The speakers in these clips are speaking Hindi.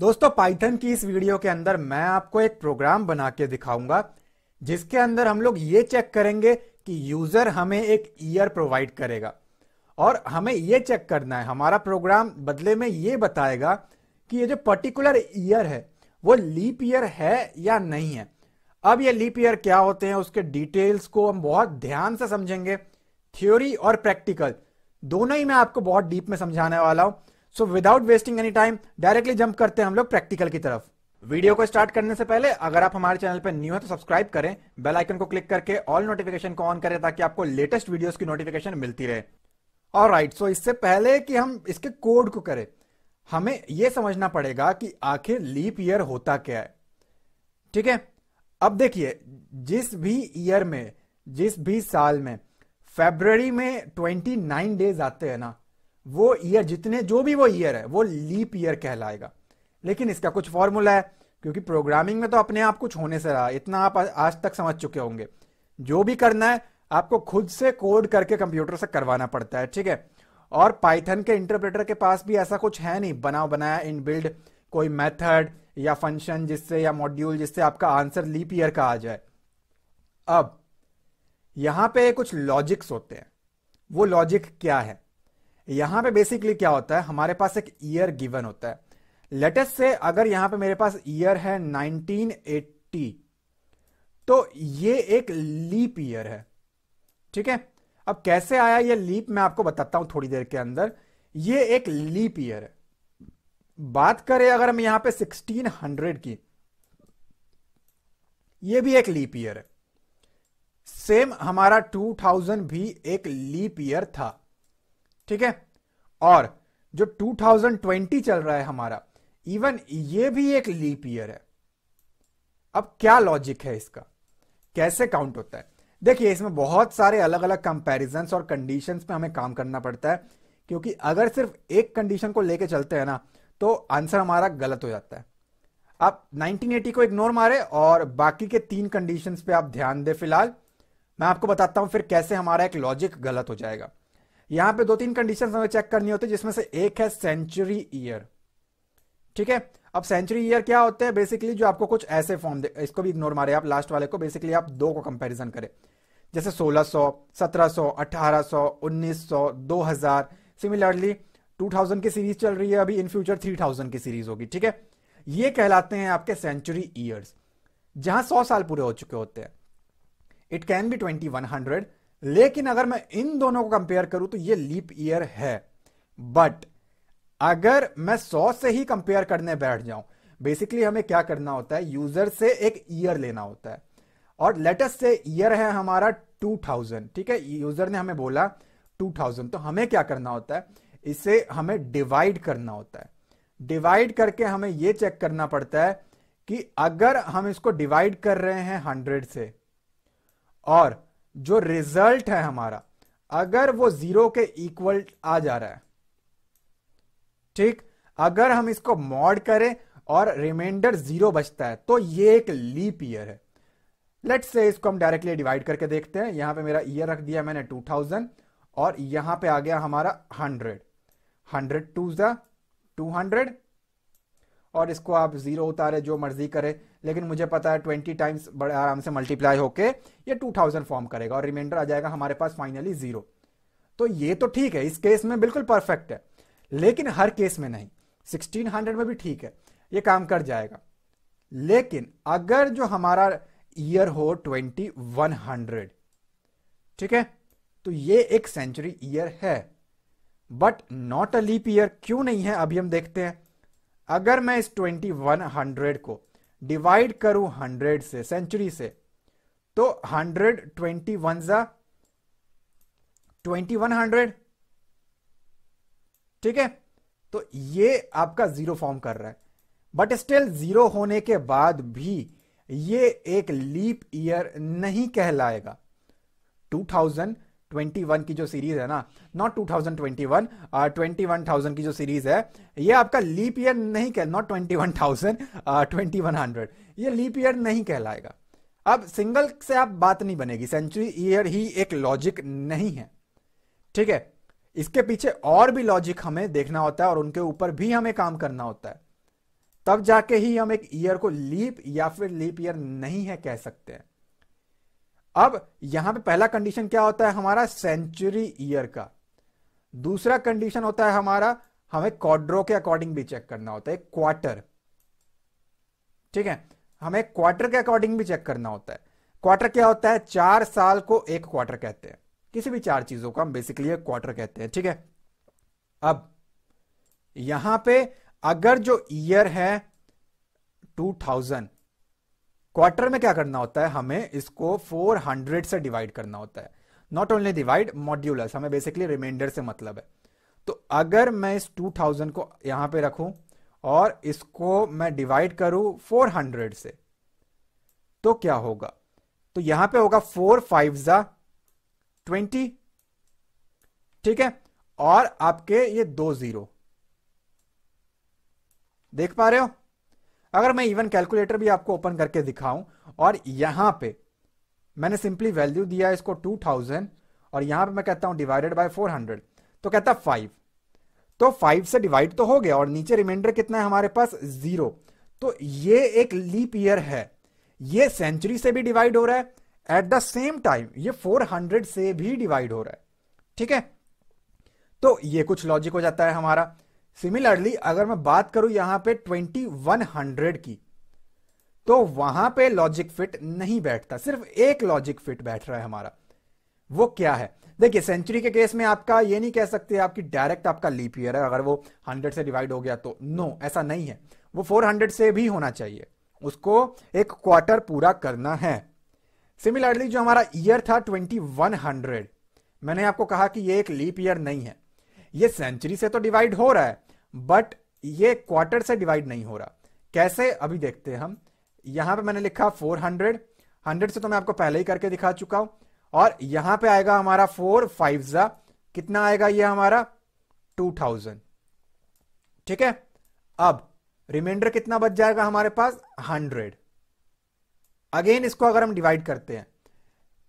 दोस्तों पाइथन की इस वीडियो के अंदर मैं आपको एक प्रोग्राम बना के दिखाऊंगा जिसके अंदर हम लोग ये चेक करेंगे कि यूजर हमें एक ईयर प्रोवाइड करेगा और हमें ये चेक करना है हमारा प्रोग्राम बदले में ये बताएगा कि ये जो पर्टिकुलर ईयर है वो लीप ईयर है या नहीं है अब ये लीप ईयर क्या होते हैं उसके डिटेल्स को हम बहुत ध्यान से समझेंगे थ्योरी और प्रैक्टिकल दोनों ही मैं आपको बहुत डीप में समझाने वाला हूं so without wasting any time directly jump करते हैं हम लोग प्रैक्टिकल की तरफ वीडियो को स्टार्ट करने से पहले अगर आप हमारे चैनल पर न्यू है तो सब्सक्राइब करें बेल आइकन को क्लिक करके ऑल नोटिफिकेशन को ऑन करें ताकि आपको लेटेस्ट वीडियोस की नोटिफिकेशन मिलती रहे और राइट सो इससे पहले कि हम इसके कोड को करें हमें यह समझना पड़ेगा कि आखिर लीप ईयर होता क्या है ठीक है अब देखिए जिस भी ईयर में जिस भी साल में फेब्रवरी में ट्वेंटी डेज आते हैं ना वो ईयर जितने जो भी वो ईयर है वो लीप ईयर कहलाएगा लेकिन इसका कुछ फॉर्मूला है क्योंकि प्रोग्रामिंग में तो अपने आप कुछ होने से रहा इतना आप आज तक समझ चुके होंगे जो भी करना है आपको खुद से कोड करके कंप्यूटर से करवाना पड़ता है ठीक है और पाइथन के इंटरप्रेटर के पास भी ऐसा कुछ है नहीं बना बनाया इन बिल्ड कोई मेथड या फंक्शन जिससे या मॉड्यूल जिससे आपका आंसर लीप ईयर का आ जाए अब यहां पे कुछ लॉजिक्स होते हैं वो लॉजिक क्या है यहां पे बेसिकली क्या होता है हमारे पास एक ईयर गिवन होता है लेटेस्ट से अगर यहां पे मेरे पास ईयर है 1980 तो ये एक लीप ईयर है ठीक है अब कैसे आया ये लीप मैं आपको बताता हूं थोड़ी देर के अंदर ये एक लीप ईयर है बात करें अगर हम यहां पे 1600 की ये भी एक लीप ईयर है सेम हमारा 2000 भी एक लीप ईयर था ठीक है और जो 2020 चल रहा है हमारा इवन ये भी एक लीप ईयर है अब क्या लॉजिक है इसका कैसे काउंट होता है देखिए इसमें बहुत सारे अलग अलग कंपेरिजन और कंडीशन पे हमें काम करना पड़ता है क्योंकि अगर सिर्फ एक कंडीशन को लेके चलते हैं ना तो आंसर हमारा गलत हो जाता है आप 1980 को इग्नोर मारे और बाकी के तीन कंडीशंस पे आप ध्यान दें फिलहाल मैं आपको बताता हूं फिर कैसे हमारा एक लॉजिक गलत हो जाएगा यहां पे दो तीन कंडीशन हमें चेक करनी होती है जिसमें से एक है सेंचुरी ईयर ठीक है अब सेंचुरी ईयर क्या होते हैं बेसिकली जो आपको कुछ ऐसे फॉर्म दे इसको भी इग्नोर मारे आप लास्ट वाले को बेसिकली आप दो को कंपेरिजन करें जैसे 1600, 1700, 1800, 1900, 2000 सिमिलरली 2000 की सीरीज चल रही है अभी इन फ्यूचर 3000 की सीरीज होगी ठीक है ये कहलाते हैं आपके सेंचुरी ईयर्स जहां 100 साल पूरे हो चुके होते हैं इट कैन बी 2100 लेकिन अगर मैं इन दोनों को कंपेयर करूं तो ये लीप ईयर है बट अगर मैं 100 से ही कंपेयर करने बैठ जाऊं बेसिकली हमें क्या करना होता है यूजर से एक ईयर लेना होता है और लेटेस्ट से ईयर है हमारा 2000 ठीक है यूजर ने हमें बोला 2000 तो हमें क्या करना होता है इसे हमें डिवाइड करना होता है डिवाइड करके हमें यह चेक करना पड़ता है कि अगर हम इसको डिवाइड कर रहे हैं 100 से और जो रिजल्ट है हमारा अगर वो जीरो के इक्वल आ जा रहा है ठीक अगर हम इसको मॉड करें और रिमाइंडर जीरो बचता है तो ये एक लीप ईयर है लेट से इसको हम डायरेक्टली डिवाइड करके देखते हैं यहां पे मेरा ईयर रख दिया मैंने 2000 और यहां पे आ गया हमारा 100 100 टू जा 200 और इसको आप जीरो उतारे जो मर्जी करे लेकिन मुझे पता है ट्वेंटी टाइम्स बड़े आराम से मल्टीप्लाई होके ये टू थाउजेंड फॉर्म करेगा और रिमाइंडर आ जाएगा हमारे पास फाइनली जीरो तो ये तो ठीक है इस केस में बिल्कुल परफेक्ट है लेकिन हर केस में नहीं सिक्सटीन हंड्रेड में भी ठीक है ये काम कर जाएगा लेकिन अगर जो हमारा ईयर हो ट्वेंटी वन हंड्रेड ठीक है तो ये एक सेंचुरी ईयर है but not a leap year क्यों नहीं है अभी हम देखते हैं अगर मैं इस 2100 को डिवाइड करूं 100 से सेंचुरी से तो 100 ट्वेंटी वन जा ट्वेंटी वन हंड्रेड ठीक है तो ये आपका जीरो फॉर्म कर रहा है बट स्टिल जीरो होने के बाद भी ये एक लीप ईयर नहीं कहलाएगा थाउजेंड 21 की जो सीरीज है ना नॉट 2021 uh, 21000 की जो सीरीज है ये आपका लीप ईयर नहीं कह नॉट 21000 uh, 2100 ये लीप ईयर नहीं कहलाएगा अब सिंगल से आप बात नहीं बनेगी सेंचुरी ईयर ही एक लॉजिक नहीं है ठीक है इसके पीछे और भी लॉजिक हमें देखना होता है और उनके ऊपर भी हमें काम करना होता है तब जाके ही हम एक ईयर को लीप या फिर लीप ईयर नहीं है कह सकते हैं अब यहां पे पहला कंडीशन क्या होता है हमारा सेंचुरी ईयर का दूसरा कंडीशन होता है हमारा हमें क्वाड्रो के अकॉर्डिंग भी चेक करना होता है क्वार्टर ठीक है हमें क्वार्टर के अकॉर्डिंग भी चेक करना होता है क्वार्टर क्या होता है चार साल को एक क्वार्टर कहते हैं किसी भी चार चीजों को हम बेसिकली एक क्वार्टर कहते हैं ठीक है अब यहां पे अगर जो ईयर है 2000 क्वार्टर में क्या करना होता है हमें इसको 400 से डिवाइड करना होता है नॉट ओनली डिवाइड मॉड्यूलस हमें बेसिकली रिमाइंडर से मतलब है तो अगर मैं इस 2000 को यहां पे रखूं और इसको मैं डिवाइड करूं 400 से तो क्या होगा तो यहां पे होगा फोर फाइव जा ट्वेंटी ठीक है और आपके ये दो जीरो देख पा रहे हो अगर मैं इवन कैलकुलेटर भी आपको ओपन करके दिखाऊं और यहां पे मैंने सिंपली वैल्यू दिया इसको 2000 और यहां पे मैं कहता हूं डिवाइडेड बाय 400 तो कहता फाइव तो फाइव से डिवाइड तो हो गया और नीचे रिमाइंडर कितना है हमारे पास जीरो तो ये एक लीप ईयर है ये सेंचुरी से भी डिवाइड हो रहा है एट द सेम टाइम ये 400 से भी डिवाइड हो रहा है ठीक है तो ये कुछ लॉजिक हो जाता है हमारा सिमिलरली अगर मैं बात करूं यहां पे 2100 की तो वहां पे लॉजिक फिट नहीं बैठता सिर्फ एक लॉजिक फिट बैठ रहा है हमारा वो क्या है देखिए सेंचुरी के केस में आपका ये नहीं कह सकते आपकी डायरेक्ट आपका लीप ईयर है अगर वो 100 से डिवाइड हो गया तो नो ऐसा नहीं है वो 400 से भी होना चाहिए उसको एक क्वार्टर पूरा करना है सिमिलरली जो हमारा ईयर था 2100 मैंने आपको कहा कि ये एक लीप ईयर नहीं है ये सेंचुरी से तो डिवाइड हो रहा है बट ये क्वार्टर से डिवाइड नहीं हो रहा कैसे अभी देखते हैं हम यहां पे मैंने लिखा 400 100 से तो मैं आपको पहले ही करके दिखा चुका हूं और यहां पे आएगा हमारा फोर फाइव जा कितना आएगा ये हमारा 2000 ठीक है अब रिमाइंडर कितना बच जाएगा हमारे पास 100 अगेन इसको अगर हम डिवाइड करते हैं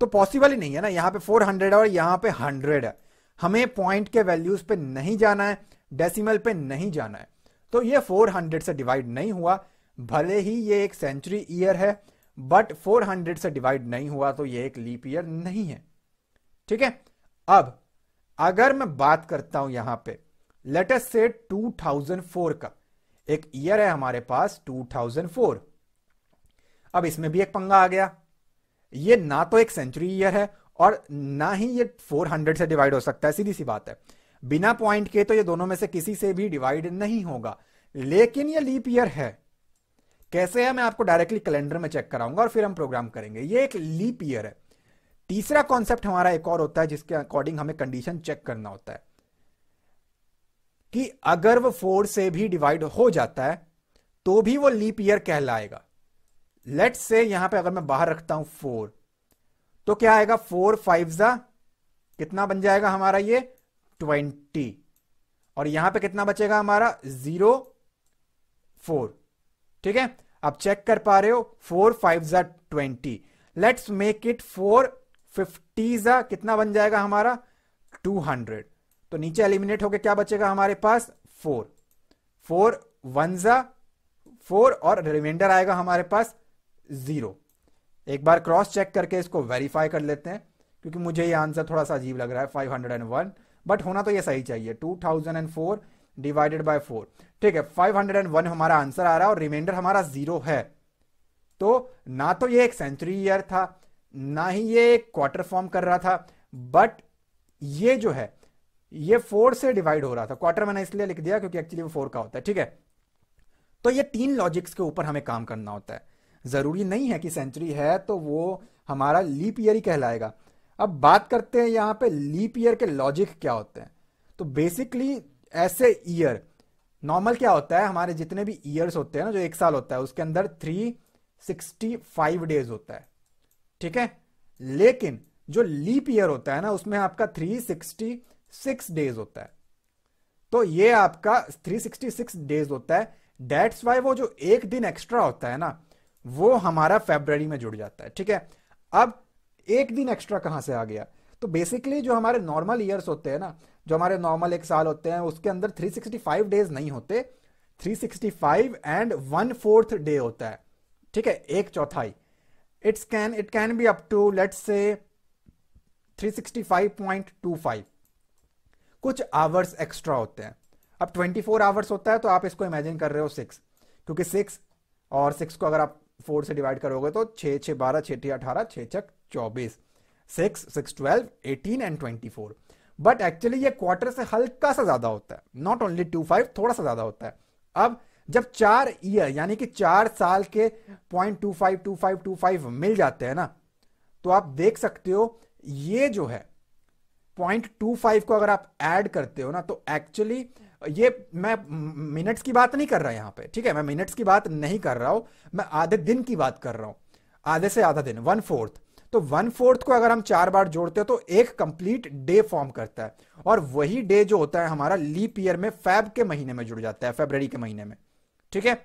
तो पॉसिबल ही नहीं है ना यहां पे 400 है और यहां पे 100 है हमें पॉइंट के वैल्यूज पे नहीं जाना है डेसिमल पे नहीं जाना है तो ये 400 से डिवाइड नहीं हुआ भले ही ये एक सेंचुरी ईयर है बट 400 से डिवाइड नहीं हुआ तो ये एक लीप ईयर नहीं है ठीक है अब अगर मैं बात करता हूं यहां पे लेटेस्ट से 2004 का एक ईयर है हमारे पास 2004 अब इसमें भी एक पंगा आ गया ये ना तो एक सेंचुरी ईयर है और ना ही ये 400 से डिवाइड हो सकता है सीधी सी बात है बिना पॉइंट के तो ये दोनों में से किसी से भी डिवाइड नहीं होगा लेकिन ये लीप ईयर है कैसे है मैं आपको डायरेक्टली कैलेंडर में चेक कराऊंगा और फिर हम प्रोग्राम करेंगे ये एक लीप ईयर है तीसरा कॉन्सेप्ट हमारा एक और होता है जिसके अकॉर्डिंग हमें कंडीशन चेक करना होता है कि अगर वो फोर से भी डिवाइड हो जाता है तो भी वो लीप ईयर कहलाएगा लेट से यहां पे अगर मैं बाहर रखता हूं फोर तो क्या आएगा फोर फाइव जा कितना बन जाएगा हमारा ये ट्वेंटी और यहां पे कितना बचेगा हमारा जीरो फोर ठीक है आप चेक कर पा रहे हो फोर फाइव जा twenty let's make it four fifty जा कितना बन जाएगा हमारा टू हंड्रेड तो नीचे एलिमिनेट होकर क्या बचेगा हमारे पास फोर फोर वन जा फोर और रिमाइंडर आएगा हमारे पास जीरो एक बार क्रॉस चेक करके इसको वेरीफाई कर लेते हैं क्योंकि मुझे ये आंसर थोड़ा सा अजीब लग रहा है five hundred and one but होना तो ये सही चाहिए two thousand and four divided by four ठीक है फाइव हंड्रेड एंड वन हमारा आंसर आ रहा है और रिमाइंडर हमारा जीरो है तो ना तो ये एक सेंचुरी ईयर था ना ही ये एक क्वार्टर फॉर्म कर रहा था बट ये जो है ये फोर से डिवाइड हो रहा था क्वार्टर मैंने इसलिए लिख दिया क्योंकि एक्चुअली वो फोर का होता है ठीक है तो ये तीन लॉजिक्स के ऊपर हमें काम करना होता है जरूरी नहीं है कि सेंचुरी है तो वो हमारा लीप ईयर ही कहलाएगा अब बात करते हैं यहां पे लीप ईयर के लॉजिक क्या होते हैं तो बेसिकली ऐसे ईयर नॉर्मल क्या होता है हमारे जितने भी ईयर्स होते हैं ना जो एक साल होता है उसके अंदर थ्री सिक्सटी फाइव डेज होता है ठीक है लेकिन जो लीप ईयर होता है ना उसमें आपका थ्री सिक्सटी सिक्स डेज होता है तो ये आपका थ्री सिक्सटी सिक्स डेज होता है डेट्स वाई वो जो एक दिन एक्स्ट्रा होता है ना वो हमारा फेबर में जुड़ जाता है ठीक है अब एक दिन एक्स्ट्रा कहाँ से आ गया तो बेसिकली जो हमारे नॉर्मल ईयर्स होते हैं ना जो हमारे नॉर्मल एक साल होते हैं उसके अंदर 365 डेज नहीं होते 365 एंड वन फोर्थ डे होता है ठीक है एक चौथाई it's can it can be up to late से 365.25 कुछ आवर्स एक्स्ट्रा होते हैं अब 24 आवर्स होता है तो आप इसको इमेजिन कर रहे हो सिक्स क्योंकि सिक्स और सिक्स को अगर आप फोर से डिवाइड करोगे तो छः छः बारह छः ठी अठारह छः छक चौबीस six six twelve eighteen and twenty four but actually ये क्वार्टर से हल्का सा ज़्यादा होता है नॉट ओनली टू फाइव थोड़ा सा ज़्यादा होता है अब जब चार ईयर यानी कि चार साल के point two five two five two five मिल जाते हैं ना तो आप देख सकते हो ये जो है पॉइंट टू फाइव को अगर आप ऐड करते हो ना तो एक्चुअली ये मैं मिनट्स की बात नहीं कर रहा यहां पे ठीक है मैं मिनट्स की बात नहीं कर रहा हूं मैं आधे दिन की बात कर रहा हूं आधे से आधा दिन वन फोर्थ तो वन फोर्थ को अगर हम चार बार जोड़ते हैं तो एक कंप्लीट डे फॉर्म करता है और वही डे जो होता है हमारा लीप ईयर में फैब के महीने में जुड़ जाता है फेब्रवरी के महीने में ठीक है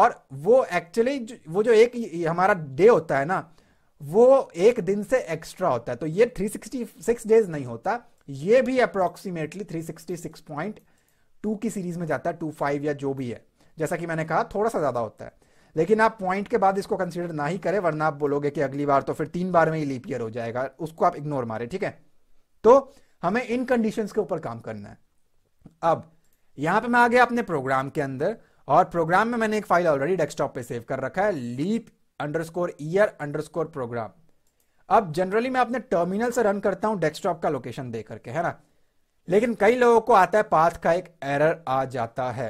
और वो एक्चुअली वो जो एक हमारा डे होता है ना वो एक दिन से एक्स्ट्रा होता है तो ये 366 डेज नहीं होता ये भी अप्रोक्सीमेटली 366.8 टू की सीरीज में जाता है टू फाइव या जो भी है जैसा कि मैंने कहा थोड़ा सा ज़्यादा होता है लेकिन आप पॉइंट के बाद इसको कंसिडर ना ही करें वरना आप बोलोगे कि अगली बार तो फिर तीन बार में ही लीपियर हो जाएगा उसको आप इग्नोर मारे ठीक है तो हमें इन कंडीशन के ऊपर काम करना है अब यहां पे मैं आ गया अपने प्रोग्राम के अंदर और प्रोग्राम में मैंने एक फाइल ऑलरेडी डेस्कटॉप पे सेव कर रखा है leap underscore year underscore program अब जनरली मैं अपने टर्मिनल से रन करता हूं डेस्कटॉप का लोकेशन देकर के है ना लेकिन कई लोगों को आता है पाथ का एक एरर आ जाता है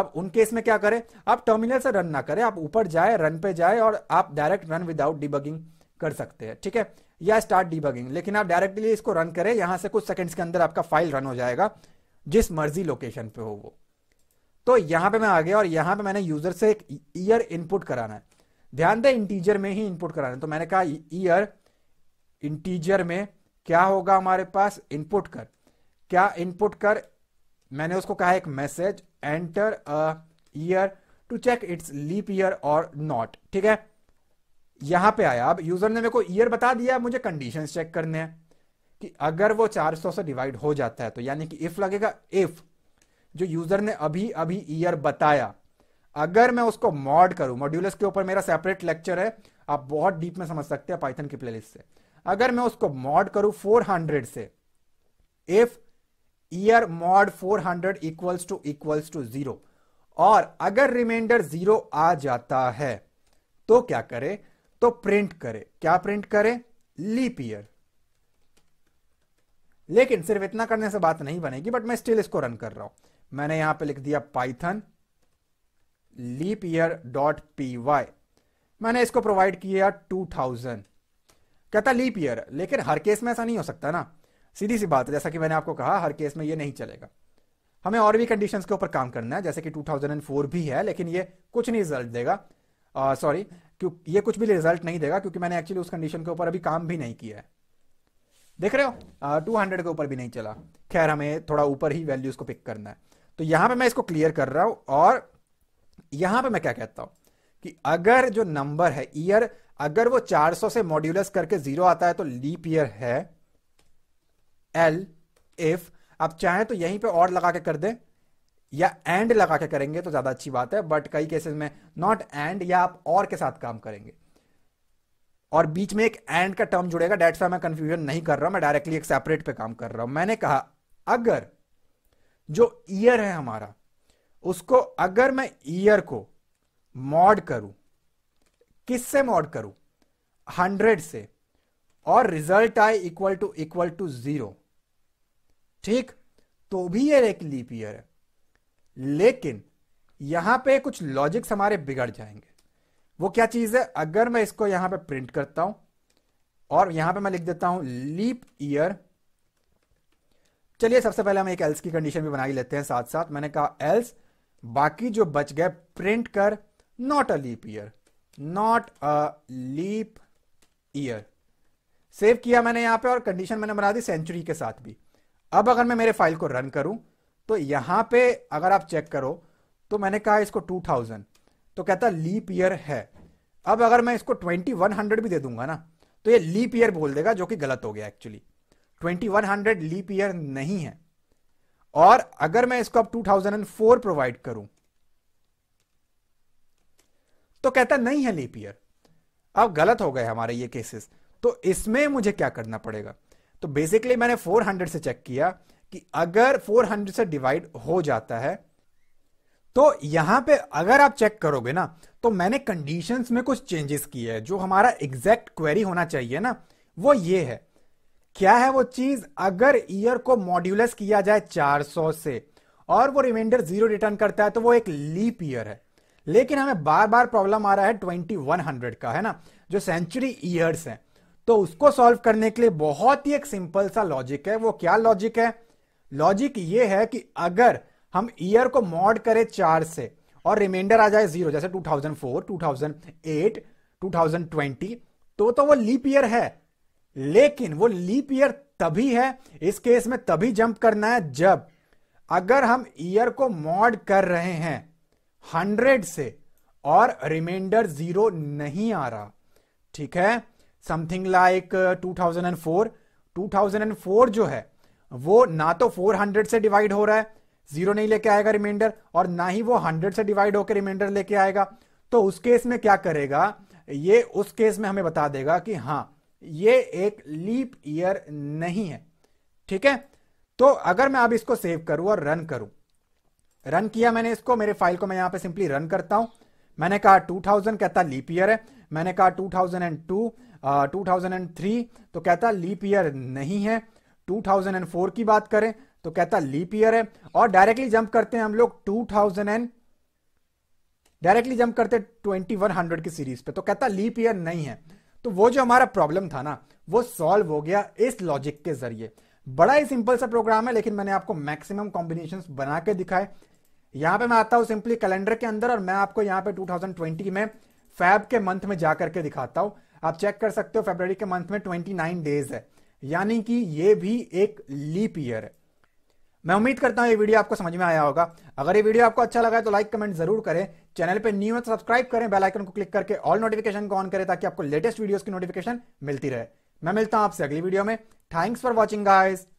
अब उन केस में क्या करें आप टर्मिनल से रन ना करें आप ऊपर जाए रन पे जाए और आप डायरेक्ट रन विदाउट डिबगिंग कर सकते हैं ठीक है या स्टार्ट डिबगिंग लेकिन आप डायरेक्टली इसको रन करें यहां से कुछ सेकंड्स के अंदर आपका फाइल रन हो जाएगा जिस मर्जी लोकेशन पे हो वो तो यहां पे मैं आ गया और यहां पे मैंने यूजर से एक ईयर इनपुट कराना है ध्यान दें इंटीजर में ही इनपुट कराना है तो मैंने कहा ईयर इंटीजर में क्या होगा हमारे पास इनपुट कर क्या इनपुट कर मैंने उसको कहा एक message enter a year to check it's leap year और नॉट ठीक है यहां पे आया अब यूजर ने मेरे को ईयर बता दिया मुझे कंडीशन चेक करने हैं कि अगर वो 400 से डिवाइड हो जाता है तो यानी कि इफ लगेगा इफ जो यूजर ने अभी अभी ईयर बताया अगर मैं उसको मॉड करूं मॉड्यूलस के ऊपर मेरा सेपरेट लेक्चर है आप बहुत डीप में समझ सकते हैं पाइथन की प्लेलिस्ट से अगर मैं उसको मॉड करूं 400 से if year mod 400 equals to equals to zero और अगर रिमाइंडर जीरो आ जाता है तो क्या करे तो प्रिंट करे क्या प्रिंट करे लीप ईयर लेकिन सिर्फ इतना करने से बात नहीं बनेगी बट मैं स्टिल इसको रन कर रहा हूं मैंने यहां पे लिख दिया Python leap year dot P Y मैंने इसको प्रोवाइड किया 2000 कहता लीप ईयर लेकिन हर केस में ऐसा नहीं हो सकता ना सीधी सी बात है जैसा कि मैंने आपको कहा हर केस में ये नहीं चलेगा हमें और भी कंडीशंस के ऊपर काम करना है जैसे कि 2004 भी है लेकिन ये कुछ नहीं रिजल्ट देगा सॉरी ये कुछ भी रिजल्ट नहीं देगा क्योंकि मैंने एक्चुअली उस कंडीशन के ऊपर अभी काम भी नहीं किया है देख रहे हो टू हंड्रेड के ऊपर भी नहीं चला खैर हमें थोड़ा ऊपर ही वैल्यूज को पिक करना है तो यहां पर मैं इसको क्लियर कर रहा हूं और यहां पर मैं क्या कहता हूं कि अगर जो नंबर है ईयर अगर वो 400 से मॉड्यूलस करके जीरो आता है तो लीप ईयर है एल इफ आप चाहें तो यहीं पे और लगा के कर दें या एंड लगा के करेंगे तो ज्यादा अच्छी बात है बट कई केसेस में नॉट एंड या आप और के साथ काम करेंगे और बीच में एक एंड का टर्म जुड़ेगा डेट मैं कंफ्यूजन नहीं कर रहा हूं मैं डायरेक्टली एक सेपरेट पे काम कर रहा हूं मैंने कहा अगर जो ईयर है हमारा उसको अगर मैं ईयर को मॉड करूं किससे मॉड करूं हंड्रेड से और result I equal to equal to zero ठीक तो भी ये एक लीप ईयर है लेकिन यहां पे कुछ लॉजिक्स हमारे बिगड़ जाएंगे वो क्या चीज है अगर मैं इसको यहां पे प्रिंट करता हूं और यहां पे मैं लिख देता हूं लीप ईयर चलिए सबसे पहले हम एक एल्स की कंडीशन भी बना ही लेते हैं साथ साथ मैंने कहा एल्स बाकी जो बच गए प्रिंट कर not a leap year not a leap year save किया मैंने यहां पे और कंडीशन मैंने बना दी सेंचुरी के साथ भी अब अगर मैं मेरे फाइल को रन करूं तो यहां पे अगर आप चेक करो तो मैंने कहा इसको 2000 तो कहता लीप ईयर है अब अगर मैं इसको 2100 भी दे दूंगा ना तो ये लीप ईयर बोल देगा जो कि गलत हो गया एक्चुअली 2100 लीप ईयर नहीं है और अगर मैं इसको अब 2004 प्रोवाइड करूं तो कहता नहीं है लीप ईयर अब गलत हो गए हमारे ये केसेस तो इसमें मुझे क्या करना पड़ेगा तो बेसिकली मैंने 400 से चेक किया कि अगर 400 से डिवाइड हो जाता है तो यहां पे अगर आप चेक करोगे ना तो मैंने कंडीशंस में कुछ चेंजेस किए हैं जो हमारा एग्जैक्ट क्वेरी होना चाहिए ना वो ये है क्या है वो चीज अगर ईयर को मॉड्यूलस किया जाए 400 से और वो रिमाइंडर जीरो रिटर्न करता है तो वो एक लीप ईयर है लेकिन हमें बार बार प्रॉब्लम आ रहा है 2100 का है ना जो सेंचुरी ईयर्स हैं तो उसको सॉल्व करने के लिए बहुत ही एक सिंपल सा लॉजिक है वो क्या लॉजिक है लॉजिक ये है कि अगर हम ईयर को मॉड करें चार से और रिमाइंडर आ जाए जीरो जैसे 2004, 2008, 2020 तो तो वो लीप ईयर है लेकिन वो लीप ईयर तभी है इस केस में तभी जंप करना है जब अगर हम ईयर को मॉड कर रहे हैं हंड्रेड से और रिमाइंडर जीरो नहीं आ रहा ठीक है समथिंग लाइक 2004 2004 जो है वो ना तो 400 से डिवाइड हो रहा है जीरो नहीं लेके आएगा रिमाइंडर और ना ही वो 100 से डिवाइड होकर रिमाइंडर लेके आएगा तो उस केस में क्या करेगा ये उस केस में हमें बता देगा कि हाँ ये एक लीप ईयर नहीं है ठीक है तो अगर मैं अब इसको सेव करूं और रन करूं रन किया मैंने इसको मेरे फाइल को मैं यहां पे सिंपली रन करता हूं मैंने कहा 2000 कहता लीप ईयर है मैंने कहा 2002 2003 तो कहता लीप ईयर नहीं है 2004 की बात करें तो कहता लीप ईयर है और डायरेक्टली जंप करते हैं हम लोग 2000 एंड डायरेक्टली जंप करते हंड्रेड की सीरीज पे तो कहता लीप ईयर नहीं है तो वो जो हमारा प्रॉब्लम था ना वो सॉल्व हो गया इस लॉजिक के जरिए बड़ा ही सिंपल सा प्रोग्राम है लेकिन मैंने आपको मैक्सिमम कॉम्बिनेशन बना के दिखाए यहां पे मैं आता हूं सिंपली कैलेंडर के अंदर और मैं आपको यहां पे 2020 में फैब के मंथ में जाकर के दिखाता हूं आप चेक कर सकते हो फेबर के मंथ में ट्वेंटी नाइन डेज है यानी कि ये भी एक लीप ईयर है मैं उम्मीद करता हूं ये वीडियो आपको समझ में आया होगा अगर ये वीडियो आपको अच्छा लगा है तो लाइक कमेंट जरूर करें चैनल पे न्यू है तो सब्सक्राइब करें बेल आइकन को क्लिक करके ऑल नोटिफिकेशन को ऑन करें ताकि आपको लेटेस्ट वीडियोस की नोटिफिकेशन मिलती रहे मैं मिलता हूं आपसे अगली वीडियो में थैंक्स फॉर वॉचिंग गाइज